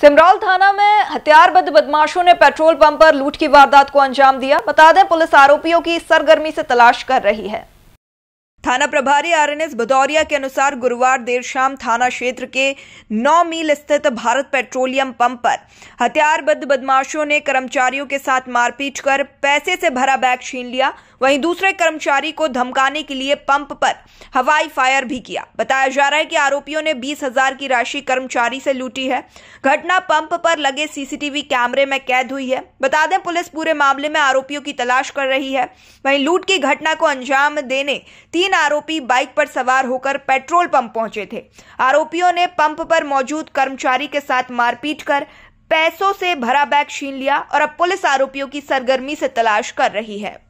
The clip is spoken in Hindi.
सिमरौल थाना में हथियारबंद बदमाशों ने पेट्रोल पंप पर लूट की वारदात को अंजाम दिया बता दें पुलिस आरोपियों की सरगर्मी से तलाश कर रही है थाना प्रभारी आरएनएस भदौरिया के अनुसार गुरुवार देर शाम थाना क्षेत्र के नौ मील स्थित भारत पेट्रोलियम पंप पर हथियारबद्ध बदमाशों ने कर्मचारियों के साथ मारपीट कर पैसे से भरा बैग छीन लिया वहीं दूसरे कर्मचारी को धमकाने के लिए पंप पर हवाई फायर भी किया बताया जा रहा है कि आरोपियों ने बीस हजार की राशि कर्मचारी से लूटी है घटना पंप पर लगे सीसीटीवी कैमरे में कैद हुई है बता दें पुलिस पूरे मामले में आरोपियों की तलाश कर रही है वहीं लूट की घटना को अंजाम देने तीन तीन आरोपी बाइक पर सवार होकर पेट्रोल पंप पहुंचे थे आरोपियों ने पंप पर मौजूद कर्मचारी के साथ मारपीट कर पैसों से भरा बैग छीन लिया और अब पुलिस आरोपियों की सरगर्मी से तलाश कर रही है